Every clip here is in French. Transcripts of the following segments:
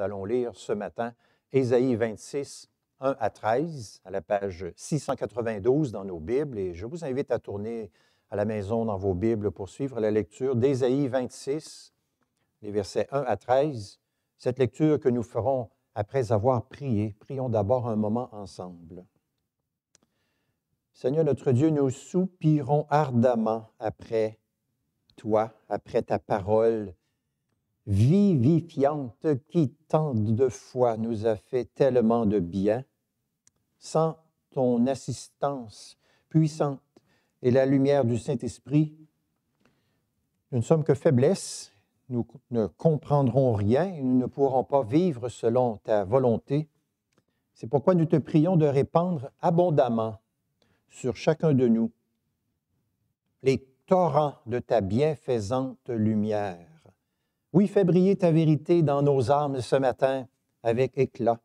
allons lire ce matin Ésaïe 26, 1 à 13, à la page 692 dans nos Bibles. Et je vous invite à tourner à la maison dans vos Bibles pour suivre la lecture d'Ésaïe 26, les versets 1 à 13. Cette lecture que nous ferons après avoir prié, prions d'abord un moment ensemble. Seigneur notre Dieu, nous soupirons ardemment après toi, après ta parole vivifiante qui tant de fois nous a fait tellement de bien, sans ton assistance puissante et la lumière du Saint-Esprit, nous ne sommes que faiblesse, nous ne comprendrons rien et nous ne pourrons pas vivre selon ta volonté. C'est pourquoi nous te prions de répandre abondamment sur chacun de nous les torrents de ta bienfaisante lumière oui, fais briller ta vérité dans nos âmes ce matin avec éclat.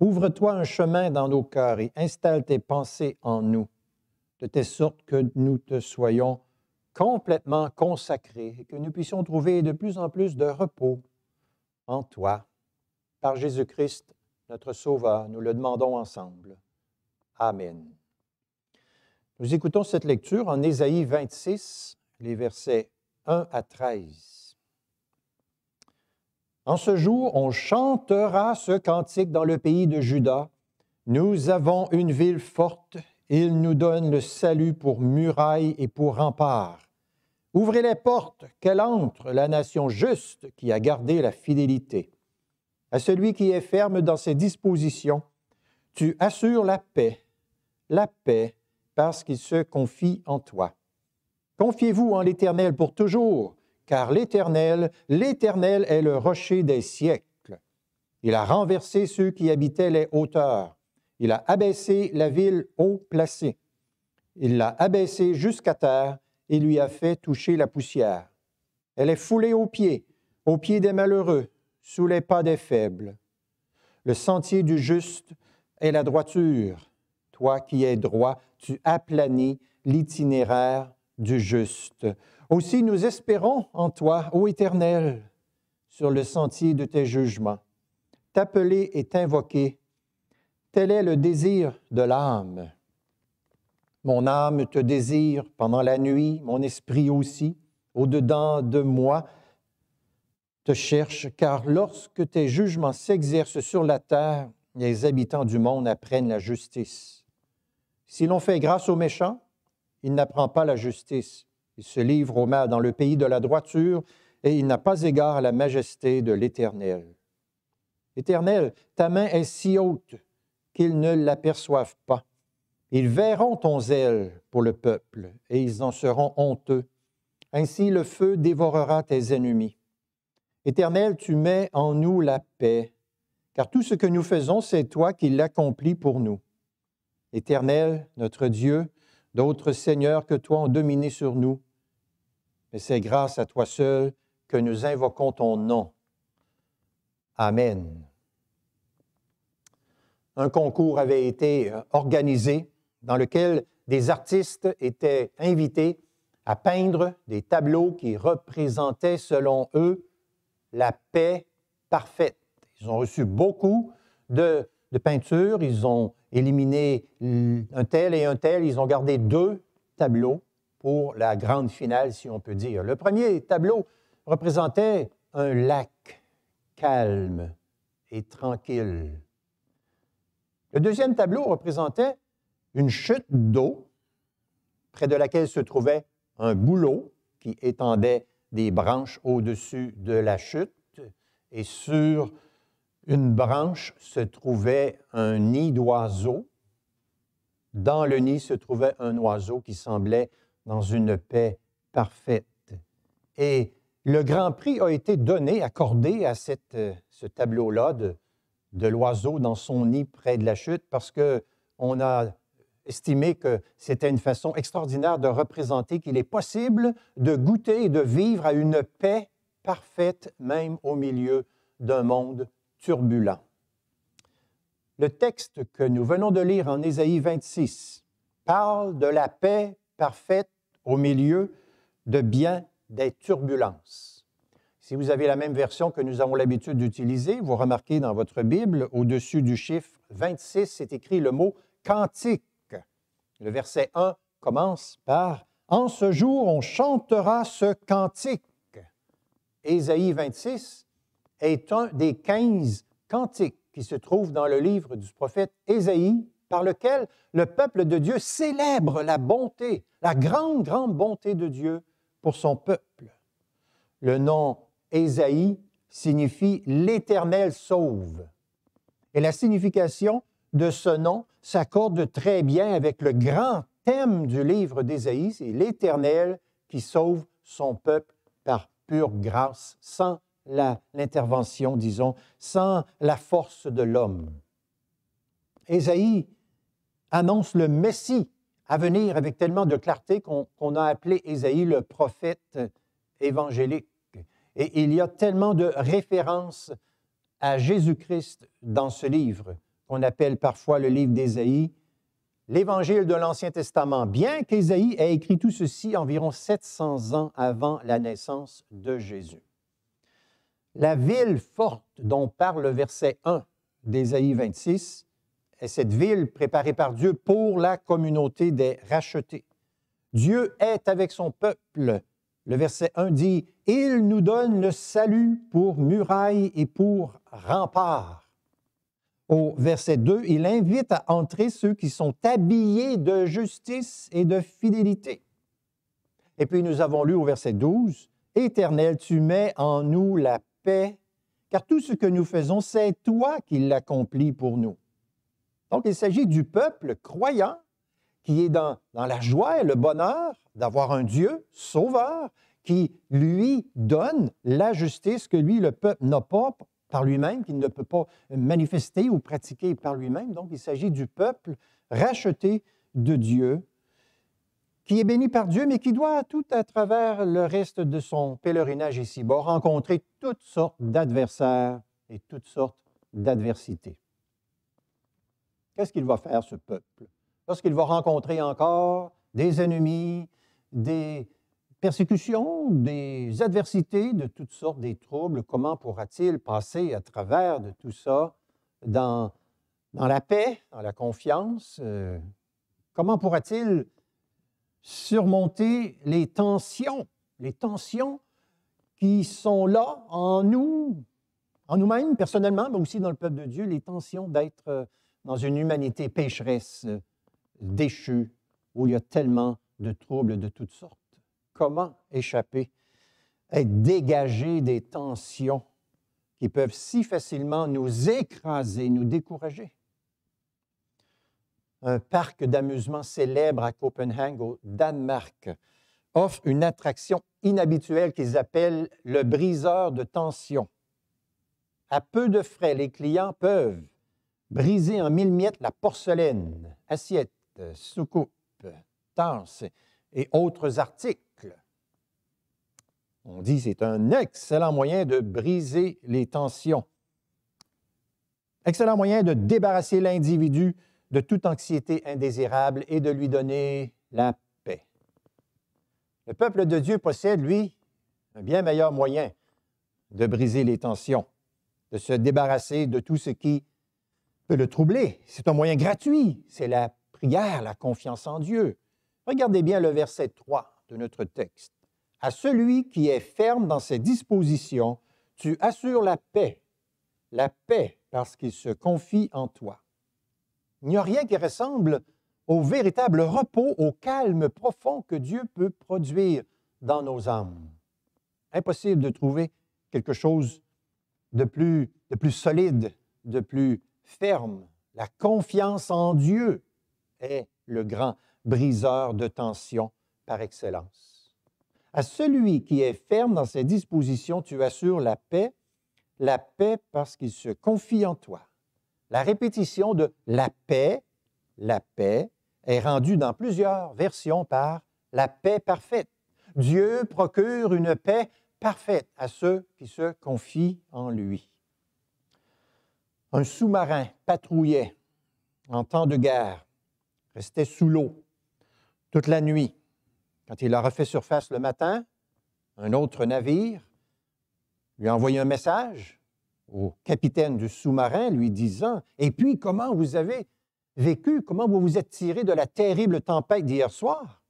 Ouvre-toi un chemin dans nos cœurs et installe tes pensées en nous, de telle sorte que nous te soyons complètement consacrés et que nous puissions trouver de plus en plus de repos en toi. Par Jésus-Christ, notre Sauveur, nous le demandons ensemble. Amen. Nous écoutons cette lecture en Ésaïe 26, les versets 1 à 13. En ce jour, on chantera ce cantique dans le pays de Juda. Nous avons une ville forte, il nous donne le salut pour muraille et pour rempart. Ouvrez les portes, qu'elle entre, la nation juste qui a gardé la fidélité. À celui qui est ferme dans ses dispositions, tu assures la paix, la paix, parce qu'il se confie en toi. Confiez-vous en l'Éternel pour toujours car l'Éternel, l'Éternel est le rocher des siècles. Il a renversé ceux qui habitaient les hauteurs. Il a abaissé la ville haut placée. Il l'a abaissée jusqu'à terre et lui a fait toucher la poussière. Elle est foulée aux pieds, aux pieds des malheureux, sous les pas des faibles. Le sentier du juste est la droiture. Toi qui es droit, tu aplanis l'itinéraire du juste. Aussi nous espérons en toi, ô Éternel, sur le sentier de tes jugements. T'appeler et t'invoquer, tel est le désir de l'âme. Mon âme te désire pendant la nuit, mon esprit aussi, au-dedans de moi, te cherche, car lorsque tes jugements s'exercent sur la terre, les habitants du monde apprennent la justice. Si l'on fait grâce aux méchants, il n'apprend pas la justice. Il se livre au mal dans le pays de la droiture, et il n'a pas égard à la majesté de l'Éternel. Éternel, ta main est si haute qu'ils ne l'aperçoivent pas. Ils verront ton zèle pour le peuple, et ils en seront honteux. Ainsi le feu dévorera tes ennemis. Éternel, tu mets en nous la paix, car tout ce que nous faisons, c'est toi qui l'accomplis pour nous. Éternel, notre Dieu, D'autres seigneurs que toi ont dominé sur nous, mais c'est grâce à toi seul que nous invoquons ton nom. Amen. Un concours avait été euh, organisé dans lequel des artistes étaient invités à peindre des tableaux qui représentaient, selon eux, la paix parfaite. Ils ont reçu beaucoup de, de peintures, ils ont éliminé un tel et un tel. Ils ont gardé deux tableaux pour la grande finale, si on peut dire. Le premier tableau représentait un lac calme et tranquille. Le deuxième tableau représentait une chute d'eau près de laquelle se trouvait un boulot qui étendait des branches au-dessus de la chute et sur une branche se trouvait un nid d'oiseau. Dans le nid se trouvait un oiseau qui semblait dans une paix parfaite. Et le Grand Prix a été donné, accordé à ce tableau-là de, de l'oiseau dans son nid près de la chute parce qu'on a estimé que c'était une façon extraordinaire de représenter qu'il est possible de goûter et de vivre à une paix parfaite même au milieu d'un monde turbulent. Le texte que nous venons de lire en Ésaïe 26 parle de la paix parfaite au milieu de bien des turbulences. Si vous avez la même version que nous avons l'habitude d'utiliser, vous remarquez dans votre Bible, au-dessus du chiffre 26, c'est écrit le mot cantique. Le verset 1 commence par En ce jour, on chantera ce cantique. Ésaïe 26 est un des 15 cantiques qui se trouve dans le livre du prophète Ésaïe, par lequel le peuple de Dieu célèbre la bonté, la grande, grande bonté de Dieu pour son peuple. Le nom Ésaïe signifie l'Éternel sauve. Et la signification de ce nom s'accorde très bien avec le grand thème du livre d'Ésaïe, c'est l'Éternel qui sauve son peuple par pure grâce, sans l'intervention, disons, sans la force de l'homme. Ésaïe annonce le Messie à venir avec tellement de clarté qu'on a appelé Ésaïe le prophète évangélique. Et il y a tellement de références à Jésus-Christ dans ce livre, qu'on appelle parfois le livre d'Ésaïe, l'évangile de l'Ancien Testament, bien qu'Ésaïe ait écrit tout ceci environ 700 ans avant la naissance de Jésus. La ville forte dont parle le verset 1 d'Ésaïe 26 est cette ville préparée par Dieu pour la communauté des rachetés. Dieu est avec son peuple. Le verset 1 dit, Il nous donne le salut pour muraille et pour rempart. Au verset 2, il invite à entrer ceux qui sont habillés de justice et de fidélité. Et puis nous avons lu au verset 12, Éternel, tu mets en nous la paix. » paix, car tout ce que nous faisons, c'est toi qui l'accomplis pour nous. Donc, il s'agit du peuple croyant qui est dans, dans la joie et le bonheur d'avoir un Dieu sauveur qui lui donne la justice que lui, le peuple, n'a pas par lui-même, qu'il ne peut pas manifester ou pratiquer par lui-même. Donc, il s'agit du peuple racheté de Dieu qui est béni par Dieu, mais qui doit, tout à travers le reste de son pèlerinage ici-bas, rencontrer toutes sortes d'adversaires et toutes sortes d'adversités. Qu'est-ce qu'il va faire, ce peuple? Lorsqu'il va rencontrer encore des ennemis, des persécutions, des adversités de toutes sortes, des troubles, comment pourra-t-il passer à travers de tout ça dans, dans la paix, dans la confiance? Euh, comment pourra-t-il surmonter les tensions, les tensions qui sont là en nous, en nous-mêmes personnellement, mais aussi dans le peuple de Dieu, les tensions d'être euh, dans une humanité pécheresse, euh, déchue, où il y a tellement de troubles de toutes sortes. Comment échapper, être dégagé des tensions qui peuvent si facilement nous écraser, nous décourager? un parc d'amusement célèbre à Copenhague, au Danemark, offre une attraction inhabituelle qu'ils appellent le briseur de tension. À peu de frais, les clients peuvent briser en mille miettes la porcelaine, assiettes, soucoupes, tasses et autres articles. On dit c'est un excellent moyen de briser les tensions. Excellent moyen de débarrasser l'individu de toute anxiété indésirable et de lui donner la paix. Le peuple de Dieu possède, lui, un bien meilleur moyen de briser les tensions, de se débarrasser de tout ce qui peut le troubler. C'est un moyen gratuit, c'est la prière, la confiance en Dieu. Regardez bien le verset 3 de notre texte. À celui qui est ferme dans ses dispositions, tu assures la paix, la paix parce qu'il se confie en toi. Il n'y a rien qui ressemble au véritable repos, au calme profond que Dieu peut produire dans nos âmes. Impossible de trouver quelque chose de plus, de plus solide, de plus ferme. La confiance en Dieu est le grand briseur de tensions par excellence. À celui qui est ferme dans ses dispositions, tu assures la paix, la paix parce qu'il se confie en toi la répétition de la paix, la paix, est rendue dans plusieurs versions par la paix parfaite. Dieu procure une paix parfaite à ceux qui se confient en lui. Un sous-marin patrouillait en temps de guerre, restait sous l'eau toute la nuit. Quand il a refait surface le matin, un autre navire lui a envoyé un message au capitaine du sous-marin, lui disant Et puis, comment vous avez vécu Comment vous vous êtes tiré de la terrible tempête d'hier soir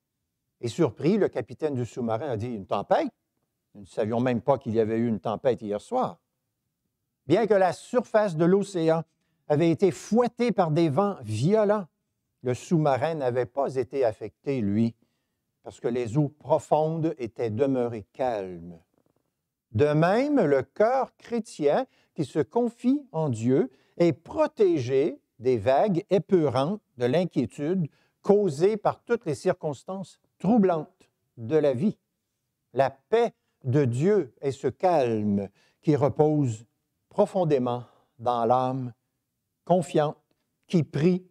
Et surpris, le capitaine du sous-marin a dit Une tempête Nous ne savions même pas qu'il y avait eu une tempête hier soir. Bien que la surface de l'océan avait été fouettée par des vents violents, le sous-marin n'avait pas été affecté, lui, parce que les eaux profondes étaient demeurées calmes de même, le cœur chrétien qui se confie en Dieu est protégé des vagues épeurantes de l'inquiétude causée par toutes les circonstances troublantes de la vie. La paix de Dieu est ce calme qui repose profondément dans l'âme confiante qui prie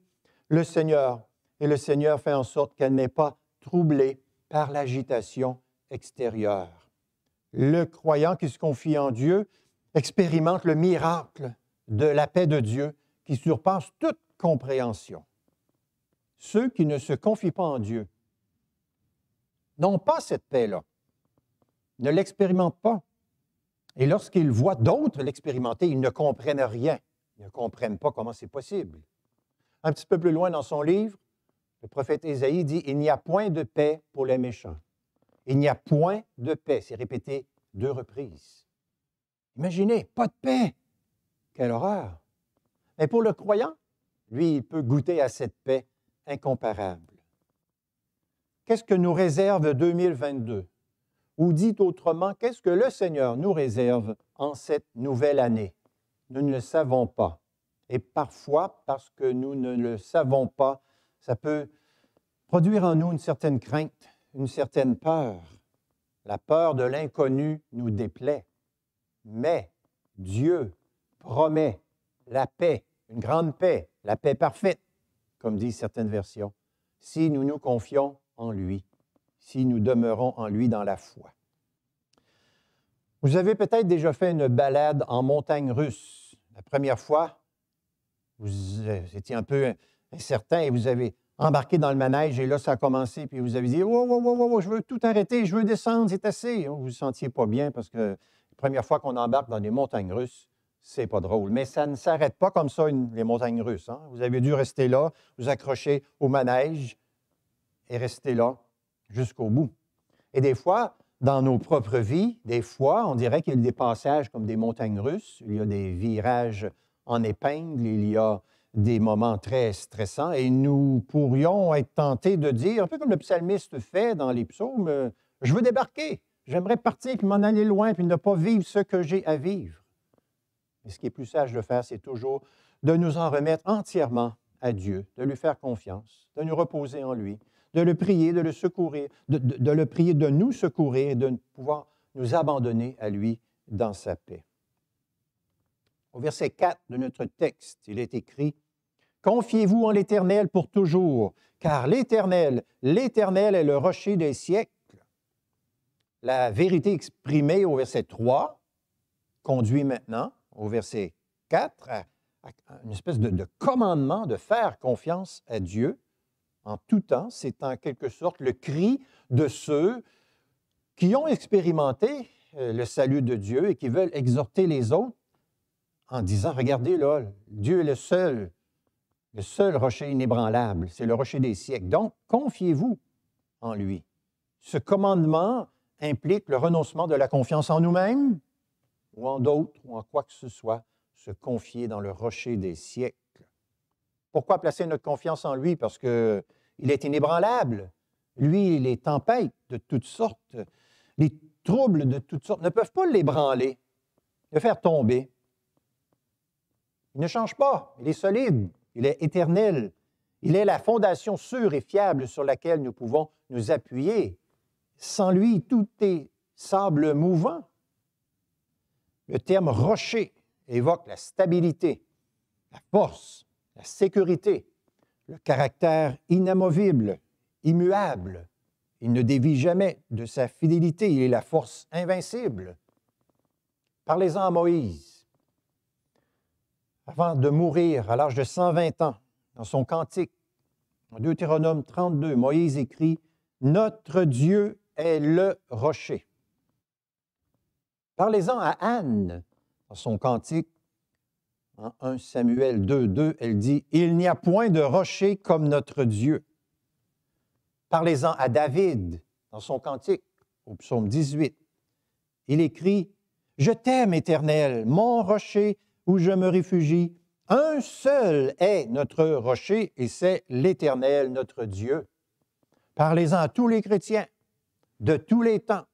le Seigneur. Et le Seigneur fait en sorte qu'elle n'est pas troublée par l'agitation extérieure le croyant qui se confie en Dieu expérimente le miracle de la paix de Dieu qui surpasse toute compréhension. Ceux qui ne se confient pas en Dieu n'ont pas cette paix-là, ne l'expérimentent pas. Et lorsqu'ils voient d'autres l'expérimenter, ils ne comprennent rien. Ils ne comprennent pas comment c'est possible. Un petit peu plus loin dans son livre, le prophète Ésaïe dit, Il n'y a point de paix pour les méchants. Il n'y a point de paix. C'est répété deux reprises. Imaginez, pas de paix. Quelle horreur. Mais pour le croyant, lui, il peut goûter à cette paix incomparable. Qu'est-ce que nous réserve 2022? Ou dit autrement, qu'est-ce que le Seigneur nous réserve en cette nouvelle année? Nous ne le savons pas. Et parfois, parce que nous ne le savons pas, ça peut produire en nous une certaine crainte, une certaine peur. La peur de l'inconnu nous déplaît. Mais Dieu promet la paix, une grande paix, la paix parfaite, comme disent certaines versions, si nous nous confions en lui, si nous demeurons en lui dans la foi. Vous avez peut-être déjà fait une balade en montagne russe. La première fois, vous euh, étiez un peu incertain et vous avez embarqué dans le manège et là, ça a commencé. Puis vous avez dit Wow, wow, wow, je veux tout arrêter, je veux descendre, c'est assez. Vous ne vous sentiez pas bien parce que la première fois qu'on embarque dans des montagnes russes, c'est pas drôle. Mais ça ne s'arrête pas comme ça, les montagnes russes. Hein. Vous avez dû rester là, vous accrocher au manège et rester là jusqu'au bout. Et des fois, dans nos propres vies, des fois, on dirait qu'il y a des passages comme des montagnes russes, il y a des virages en épingle, il y a des moments très stressants et nous pourrions être tentés de dire, un peu comme le psalmiste fait dans les psaumes, euh, je veux débarquer, j'aimerais partir, puis m'en aller loin, puis ne pas vivre ce que j'ai à vivre. Mais ce qui est plus sage de faire, c'est toujours de nous en remettre entièrement à Dieu, de lui faire confiance, de nous reposer en lui, de le prier, de le secourir, de, de le prier, de nous secourir et de pouvoir nous abandonner à lui dans sa paix. Au verset 4 de notre texte, il est écrit Confiez-vous en l'Éternel pour toujours, car l'Éternel, l'Éternel est le rocher des siècles. La vérité exprimée au verset 3 conduit maintenant au verset 4 à, une espèce de, commandement de faire confiance à Dieu en tout temps. C'est en quelque sorte le cri de ceux qui ont expérimenté euh, le salut de Dieu et qui veulent exhorter les autres en disant, regardez là, Dieu est le seul le seul rocher inébranlable, c'est le rocher des siècles. Donc, confiez-vous en lui. Ce commandement implique le renoncement de la confiance en nous-mêmes ou en d'autres ou en quoi que ce soit, se confier dans le rocher des siècles. Pourquoi placer notre confiance en lui? Parce qu'il est inébranlable. Lui, les tempêtes de toutes sortes, les troubles de toutes sortes ne peuvent pas l'ébranler, le faire tomber. Il ne change pas, il est solide il est éternel. Il est la fondation sûre et fiable sur laquelle nous pouvons nous appuyer. Sans lui, tout est sable mouvant. Le terme rocher évoque la stabilité, la force, la sécurité, le caractère inamovible, immuable. Il ne dévie jamais de sa fidélité, il est la force invincible. Parlez-en à Moïse avant de mourir à l'âge de 120 ans, dans son cantique, en Deutéronome 32, Moïse écrit Notre Dieu est le rocher. Parlez-en à Anne dans son cantique. En 1 Samuel 2, 2, elle dit Il n'y a point de rocher comme notre Dieu. Parlez-en à David dans son cantique, au psaume 18. Il écrit Je t'aime, Éternel, mon rocher où je me réfugie. Un seul est notre rocher et c'est l'Éternel, notre Dieu. Parlez-en à tous les chrétiens de tous les temps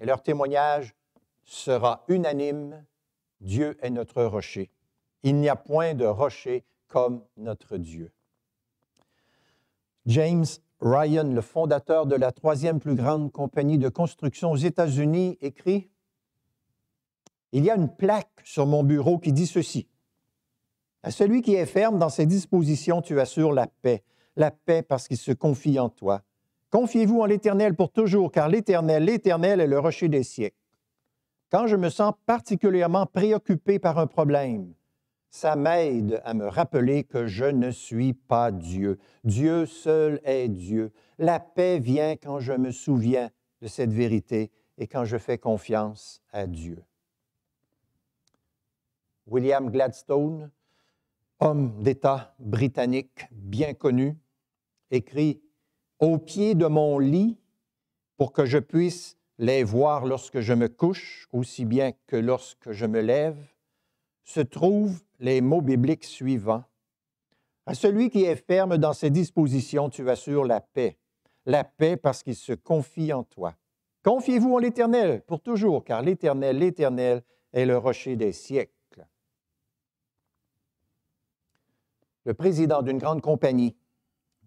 et leur témoignage sera unanime. Dieu est notre rocher. Il n'y a point de rocher comme notre Dieu. James Ryan, le fondateur de la troisième plus grande compagnie de construction aux États-Unis, écrit il y a une plaque sur mon bureau qui dit ceci. À celui qui est ferme dans ses dispositions, tu assures la paix, la paix parce qu'il se confie en toi. Confiez-vous en l'Éternel pour toujours, car l'Éternel, l'Éternel est le rocher des siècles. Quand je me sens particulièrement préoccupé par un problème, ça m'aide à me rappeler que je ne suis pas Dieu. Dieu seul est Dieu. La paix vient quand je me souviens de cette vérité et quand je fais confiance à Dieu. William Gladstone, homme d'État britannique bien connu, écrit Au pied de mon lit, pour que je puisse les voir lorsque je me couche, aussi bien que lorsque je me lève, se trouvent les mots bibliques suivants. À celui qui est ferme dans ses dispositions, tu assures la paix, la paix parce qu'il se confie en toi. Confiez-vous en l'Éternel pour toujours, car l'Éternel, l'Éternel est le rocher des siècles. le président d'une grande compagnie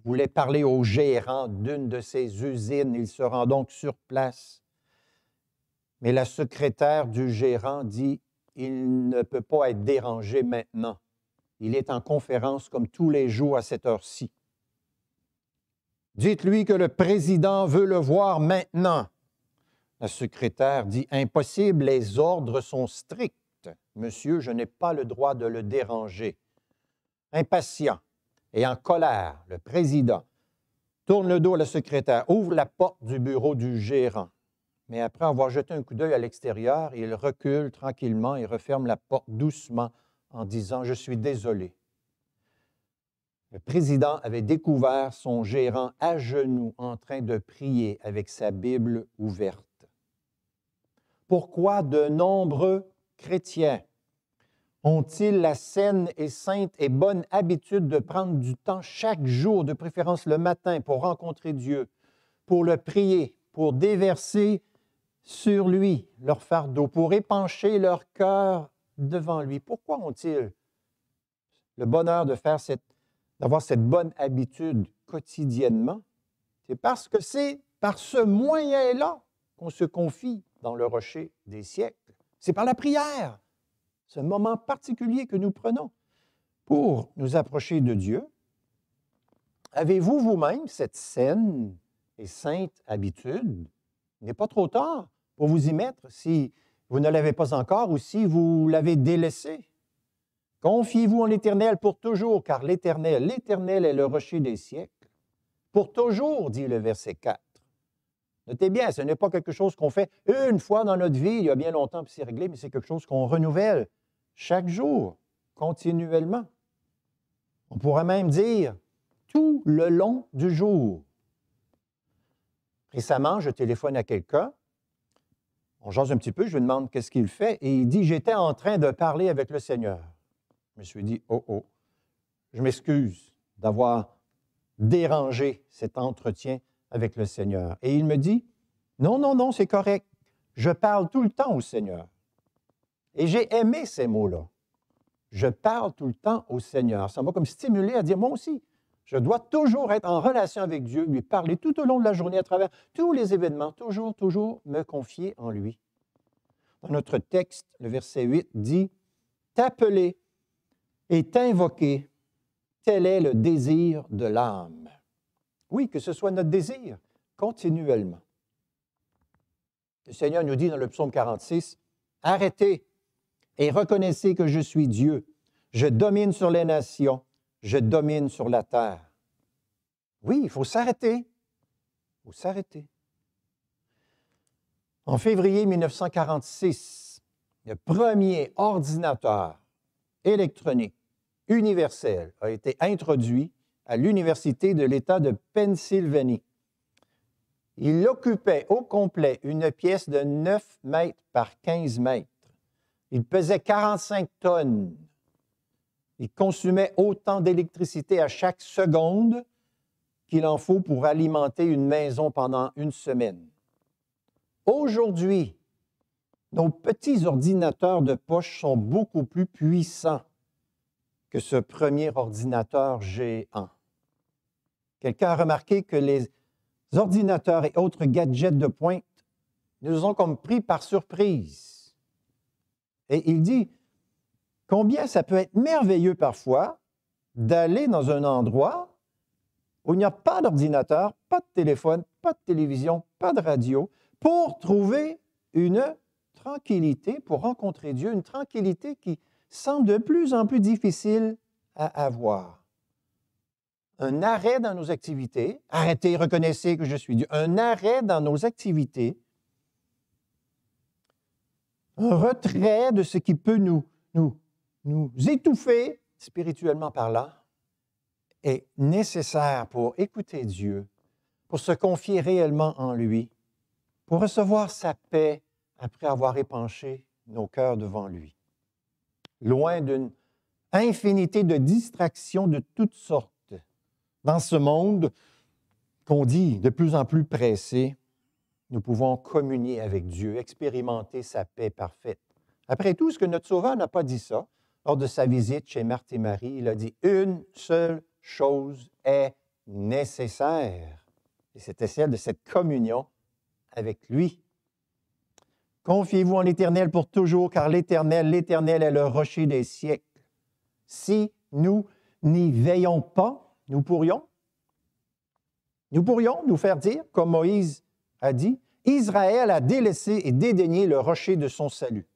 voulait parler au gérant d'une de ses usines. Il se rend donc sur place. Mais la secrétaire du gérant dit, il ne peut pas être dérangé maintenant. Il est en conférence comme tous les jours à cette heure-ci. Dites-lui que le président veut le voir maintenant. La secrétaire dit, impossible, les ordres sont stricts. Monsieur, je n'ai pas le droit de le déranger impatient et en colère, le président tourne le dos à la secrétaire, ouvre la porte du bureau du gérant. Mais après avoir jeté un coup d'œil à l'extérieur, il recule tranquillement et referme la porte doucement en disant Je suis désolé. Le président avait découvert son gérant à genoux en train de prier avec sa Bible ouverte. Pourquoi de nombreux chrétiens ont-ils la saine et sainte et bonne habitude de prendre du temps chaque jour, de préférence le matin, pour rencontrer Dieu, pour le prier, pour déverser sur lui leur fardeau, pour épancher leur cœur devant lui? Pourquoi ont-ils le bonheur de faire cette, d'avoir cette bonne habitude quotidiennement? C'est parce que c'est par ce moyen-là qu'on se confie dans le rocher des siècles. C'est par la prière ce moment particulier que nous prenons pour nous approcher de Dieu, avez-vous vous-même cette saine et sainte habitude? Il n'est pas trop tard pour vous y mettre si vous ne l'avez pas encore ou si vous l'avez délaissé. Confiez-vous en l'Éternel pour toujours, car l'Éternel, l'Éternel est le rocher des siècles. Pour toujours, dit le verset 4. Notez bien, ce n'est pas quelque chose qu'on fait une fois dans notre vie, il y a bien longtemps, puis c'est réglé, mais c'est quelque chose qu'on renouvelle chaque jour, continuellement. On pourrait même dire tout le long du jour. Récemment, je téléphone à quelqu'un, on jase un petit peu, je lui demande qu'est-ce qu'il fait, et il dit J'étais en train de parler avec le Seigneur. Je me suis dit Oh, oh, je m'excuse d'avoir dérangé cet entretien avec le Seigneur. Et il me dit Non, non, non, c'est correct. Je parle tout le temps au Seigneur. Et j'ai aimé ces mots-là. Je parle tout le temps au Seigneur. Ça m'a comme stimulé à dire, moi aussi, je dois toujours être en relation avec Dieu, lui parler tout au long de la journée à travers tous les événements, toujours, toujours me confier en lui. Dans notre texte, le verset 8 dit, T'appeler et t'invoquer, tel est le désir de l'âme. Oui, que ce soit notre désir, continuellement. Le Seigneur nous dit dans le psaume 46, Arrêtez et reconnaissez que je suis Dieu. Je domine sur les nations, je domine sur la terre. Oui, il faut s'arrêter. Il s'arrêter. En février 1946, le premier ordinateur électronique universel a été introduit à l'Université de l'État de Pennsylvanie. Il occupait au complet une pièce de 9 mètres par 15 mètres. Il pesait 45 tonnes. Il consumait autant d'électricité à chaque seconde qu'il en faut pour alimenter une maison pendant une semaine. Aujourd'hui, nos petits ordinateurs de poche sont beaucoup plus puissants que ce premier ordinateur géant. Quelqu'un a remarqué que les ordinateurs et autres gadgets de pointe nous ont comme pris par surprise. Et il dit combien ça peut être merveilleux parfois d'aller dans un endroit où il n'y a pas d'ordinateur, pas de téléphone, pas de télévision, pas de radio, pour trouver une tranquillité, pour rencontrer Dieu, une tranquillité qui semble de plus en plus difficile à avoir. Un arrêt dans nos activités, arrêtez, reconnaissez que je suis Dieu, un arrêt dans nos activités un retrait de ce qui peut nous, nous, nous étouffer spirituellement par là est nécessaire pour écouter Dieu, pour se confier réellement en lui, pour recevoir sa paix après avoir épanché nos cœurs devant lui. Loin d'une infinité de distractions de toutes sortes dans ce monde qu'on dit de plus en plus pressé, nous pouvons communier avec Dieu, expérimenter sa paix parfaite. Après tout, ce que notre Sauveur n'a pas dit ça. Lors de sa visite chez Marthe et Marie, il a dit une seule chose est nécessaire. Et c'était celle de cette communion avec lui. Confiez-vous en l'Éternel pour toujours, car l'Éternel, l'Éternel est le rocher des siècles. Si nous n'y veillons pas, nous pourrions, nous pourrions nous faire dire, comme Moïse a dit, Israël a délaissé et dédaigné le rocher de son salut.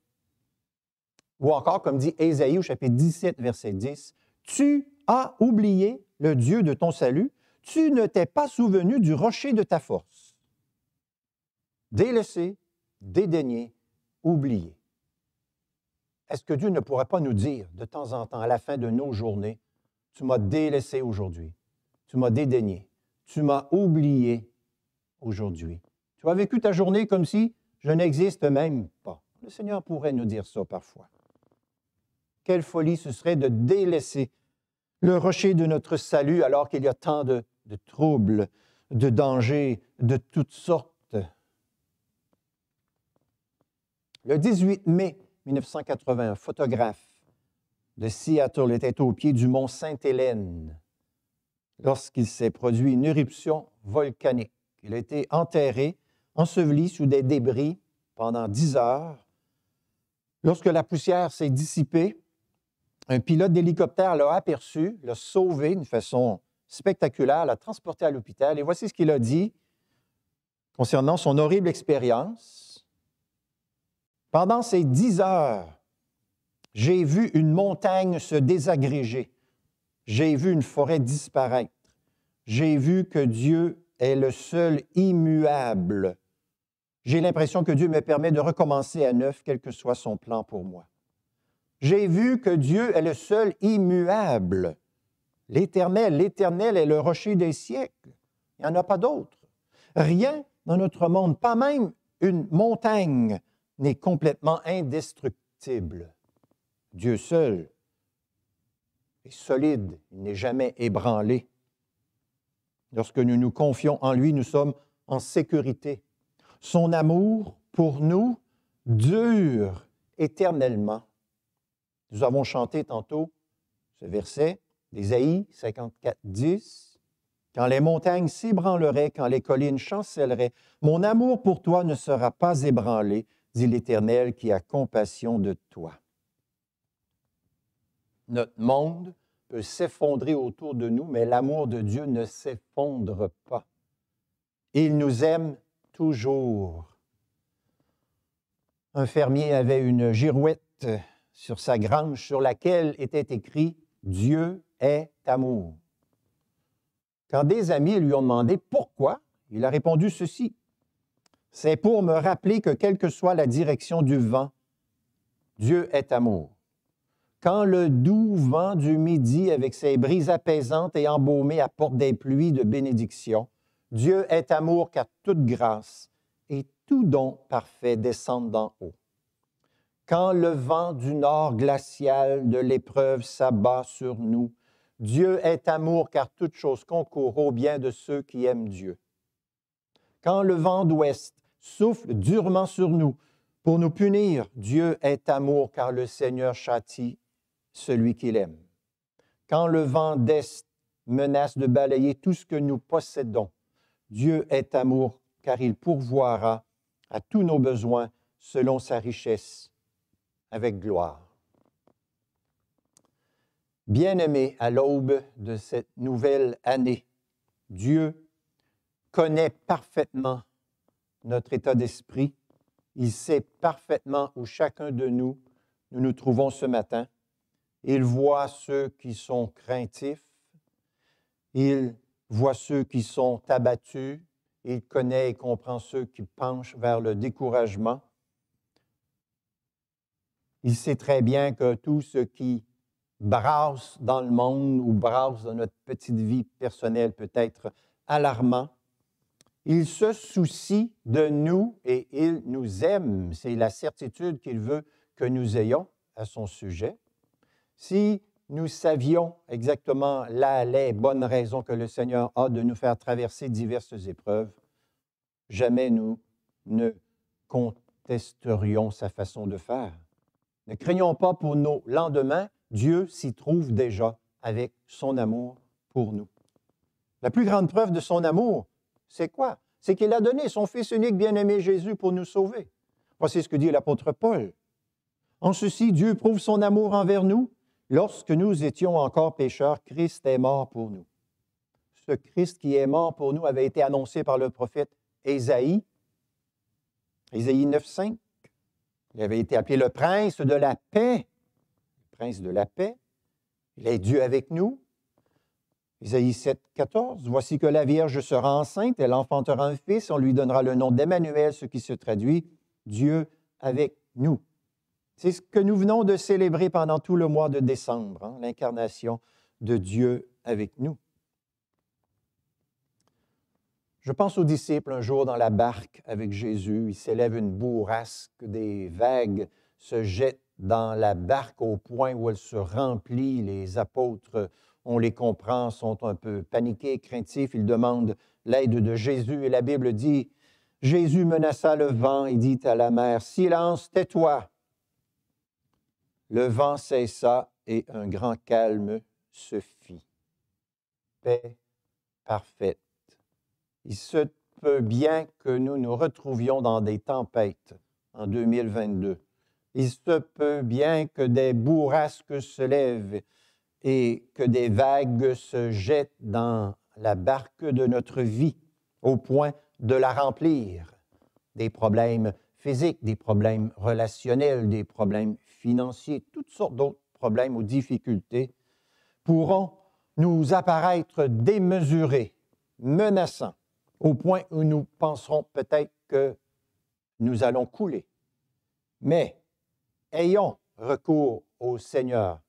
Ou encore, comme dit Ésaïe au chapitre 17, verset 10, Tu as oublié le Dieu de ton salut, tu ne t'es pas souvenu du rocher de ta force. Délaissé, dédaigné, oublié. Est-ce que Dieu ne pourrait pas nous dire de temps en temps, à la fin de nos journées, Tu m'as délaissé aujourd'hui, tu m'as dédaigné, tu m'as oublié aujourd'hui. Tu as vécu ta journée comme si je n'existe même pas. Le Seigneur pourrait nous dire ça parfois. Quelle folie ce serait de délaisser le rocher de notre salut alors qu'il y a tant de, troubles, de dangers, de toutes sortes. Le 18 mai 1980, un photographe de Seattle était au pied du mont saint hélène lorsqu'il s'est produit une éruption volcanique. Il a été enterré enseveli sous des débris pendant dix heures. Lorsque la poussière s'est dissipée, un pilote d'hélicoptère l'a aperçu, l'a sauvé d'une façon spectaculaire, l'a transporté à l'hôpital. Et voici ce qu'il a dit concernant son horrible expérience. Pendant ces dix heures, j'ai vu une montagne se désagréger. J'ai vu une forêt disparaître. J'ai vu que Dieu est le seul immuable j'ai l'impression que Dieu me permet de recommencer à neuf, quel que soit son plan pour moi. J'ai vu que Dieu est le seul immuable, l'Éternel. L'Éternel est le rocher des siècles. Il n'y en a pas d'autre. Rien dans notre monde, pas même une montagne, n'est complètement indestructible. Dieu seul est solide, il n'est jamais ébranlé. Lorsque nous nous confions en lui, nous sommes en sécurité. Son amour pour nous dure éternellement. Nous avons chanté tantôt ce verset d'Ésaïe 54, 10. Quand les montagnes s'ébranleraient, quand les collines chancelleraient, mon amour pour toi ne sera pas ébranlé, dit l'Éternel qui a compassion de toi. Notre monde peut s'effondrer autour de nous, mais l'amour de Dieu ne s'effondre pas. Il nous aime toujours. Un fermier avait une girouette sur sa grange sur laquelle était écrit Dieu est amour. Quand des amis lui ont demandé pourquoi, il a répondu ceci. C'est pour me rappeler que quelle que soit la direction du vent, Dieu est amour. Quand le doux vent du midi avec ses brises apaisantes et embaumées apporte des pluies de bénédiction, Dieu est amour car toute grâce et tout don parfait descendent d'en haut. Quand le vent du nord glacial de l'épreuve s'abat sur nous, Dieu est amour car toute chose concourt au bien de ceux qui aiment Dieu. Quand le vent d'ouest souffle durement sur nous pour nous punir, Dieu est amour car le Seigneur châtie celui qu'il aime. Quand le vent d'est menace de balayer tout ce que nous possédons, Dieu est amour, car il pourvoira à tous nos besoins selon sa richesse avec gloire. Bien-aimés, à l'aube de cette nouvelle année, Dieu connaît parfaitement notre état d'esprit. Il sait parfaitement où chacun de nous nous nous trouvons ce matin. Il voit ceux qui sont craintifs. Il voit ceux qui sont abattus, il connaît et comprend ceux qui penchent vers le découragement. Il sait très bien que tout ce qui brasse dans le monde ou brasse dans notre petite vie personnelle peut être alarmant. Il se soucie de nous et il nous aime. C'est la certitude qu'il veut que nous ayons à son sujet. Si nous savions exactement là les bonnes raisons que le Seigneur a de nous faire traverser diverses épreuves, jamais nous ne contesterions sa façon de faire. Ne craignons pas pour nos lendemains, Dieu s'y trouve déjà avec son amour pour nous. La plus grande preuve de son amour, c'est quoi? C'est qu'il a donné son Fils unique bien-aimé Jésus pour nous sauver. Voici ce que dit l'apôtre Paul. En ceci, Dieu prouve son amour envers nous, Lorsque nous étions encore pécheurs, Christ est mort pour nous. Ce Christ qui est mort pour nous avait été annoncé par le prophète Ésaïe, Ésaïe 9.5. Il avait été appelé le prince de la paix. Le prince de la paix. Il est Dieu avec nous. Ésaïe 7.14. Voici que la Vierge sera enceinte, elle enfantera un fils, on lui donnera le nom d'Emmanuel, ce qui se traduit Dieu avec nous. C'est ce que nous venons de célébrer pendant tout le mois de décembre, hein, l'incarnation de Dieu avec nous. Je pense aux disciples un jour dans la barque avec Jésus. Il s'élève une bourrasque, des vagues se jettent dans la barque au point où elle se remplit. Les apôtres, on les comprend, sont un peu paniqués, craintifs. Ils demandent l'aide de Jésus et la Bible dit, Jésus menaça le vent et dit à la mer, Silence, tais-toi, le vent cessa et un grand calme se fit. Paix parfaite. Il se peut bien que nous nous retrouvions dans des tempêtes en 2022. Il se peut bien que des bourrasques se lèvent et que des vagues se jettent dans la barque de notre vie au point de la remplir. Des problèmes physiques, des problèmes relationnels, des problèmes financiers, toutes sortes d'autres problèmes ou difficultés pourront nous apparaître démesurés, menaçants, au point où nous penserons peut-être que nous allons couler. Mais ayons recours au Seigneur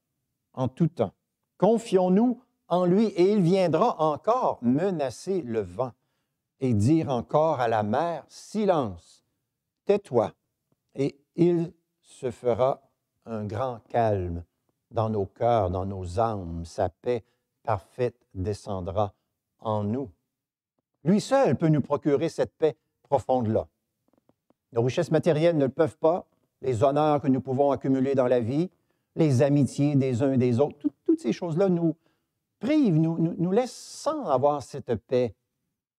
en tout temps. Confions-nous en lui et il viendra encore menacer le vent et dire encore à la mer, silence, tais-toi, et il se fera un grand calme dans nos cœurs, dans nos âmes. Sa paix parfaite descendra en nous. Lui seul peut nous procurer cette paix profonde-là. Nos richesses matérielles ne le peuvent pas, les honneurs que nous pouvons accumuler dans la vie, les amitiés des uns et des autres, toutes ces choses-là nous privent, nous, nous, nous laissent sans avoir cette paix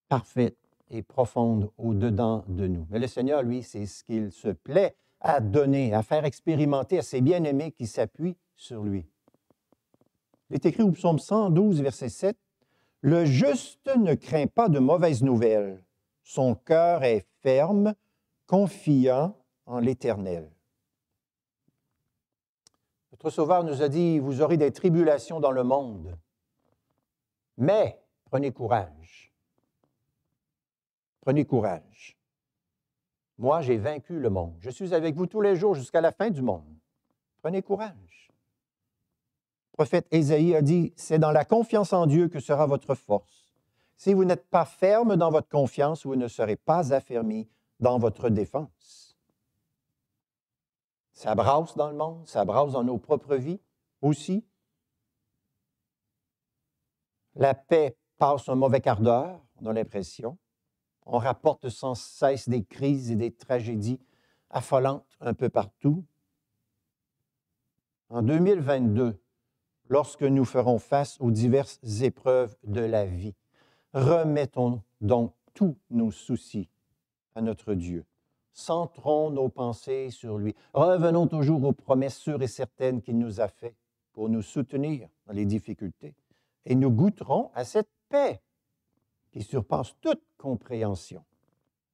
parfaite et profonde au-dedans de nous. Mais le Seigneur, lui, c'est ce qu'il se plaît à donner, à faire expérimenter à ses bien-aimés qui s'appuient sur lui. Il est écrit au psaume 112, verset 7, Le juste ne craint pas de mauvaises nouvelles. Son cœur est ferme, confiant en l'Éternel. Notre Sauveur nous a dit, vous aurez des tribulations dans le monde, mais prenez courage. Prenez courage. Moi, j'ai vaincu le monde. Je suis avec vous tous les jours jusqu'à la fin du monde. Prenez courage. Le prophète Ésaïe a dit, c'est dans la confiance en Dieu que sera votre force. Si vous n'êtes pas ferme dans votre confiance, vous ne serez pas affermi dans votre défense. Ça brasse dans le monde, ça brasse dans nos propres vies aussi. La paix passe un mauvais quart d'heure, on a l'impression. On rapporte sans cesse des crises et des tragédies affolantes un peu partout. En 2022, lorsque nous ferons face aux diverses épreuves de la vie, remettons donc tous nos soucis à notre Dieu. Centrons nos pensées sur lui. Revenons toujours aux promesses sûres et certaines qu'il nous a faites pour nous soutenir dans les difficultés. Et nous goûterons à cette paix qui surpasse toute compréhension.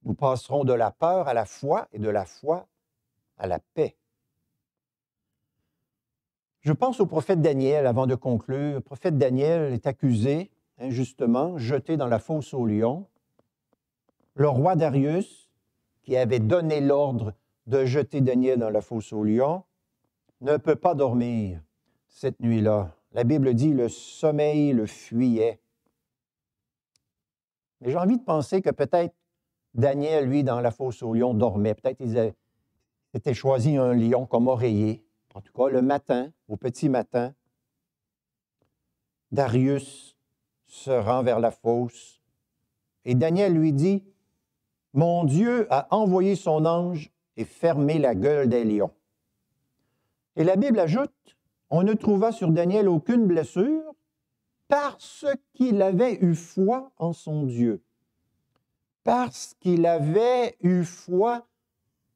Nous passerons de la peur à la foi et de la foi à la paix. Je pense au prophète Daniel avant de conclure. Le prophète Daniel est accusé injustement, jeté dans la fosse aux lions. Le roi Darius, qui avait donné l'ordre de jeter Daniel dans la fosse aux lions, ne peut pas dormir cette nuit-là. La Bible dit le sommeil le fuyait. Mais j'ai envie de penser que peut-être Daniel, lui, dans la fosse au lion, dormait. Peut-être il s'était choisi un lion comme oreiller. En tout cas, le matin, au petit matin, Darius se rend vers la fosse et Daniel lui dit, Mon Dieu a envoyé son ange et fermé la gueule des lions. Et la Bible ajoute, On ne trouva sur Daniel aucune blessure parce qu'il avait eu foi en son Dieu, parce qu'il avait eu foi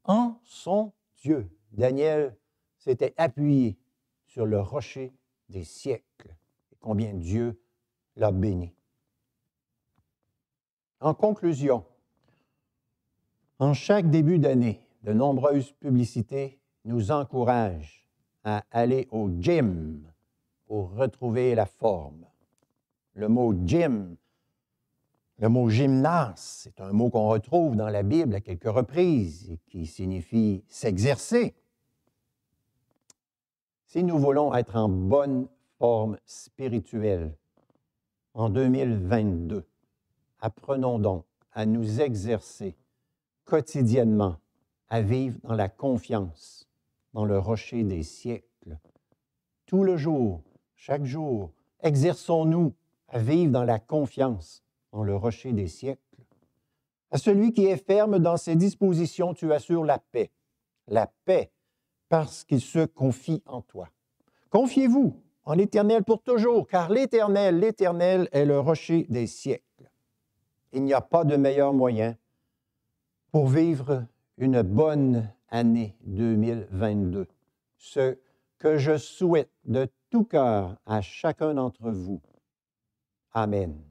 en son Dieu. Daniel s'était appuyé sur le rocher des siècles. Et combien Dieu l'a béni. En conclusion, en chaque début d'année, de nombreuses publicités nous encouragent à aller au gym pour retrouver la forme. Le mot gym, le mot gymnase, c'est un mot qu'on retrouve dans la Bible à quelques reprises et qui signifie s'exercer. Si nous voulons être en bonne forme spirituelle en 2022, apprenons donc à nous exercer quotidiennement à vivre dans la confiance, dans le rocher des siècles. Tout le jour, chaque jour, exerçons-nous à vivre dans la confiance en le rocher des siècles. À celui qui est ferme dans ses dispositions, tu assures la paix, la paix parce qu'il se confie en toi. Confiez-vous en l'Éternel pour toujours, car l'Éternel, l'Éternel est le rocher des siècles. Il n'y a pas de meilleur moyen pour vivre une bonne année 2022. Ce que je souhaite de tout cœur à chacun d'entre vous, 아멘.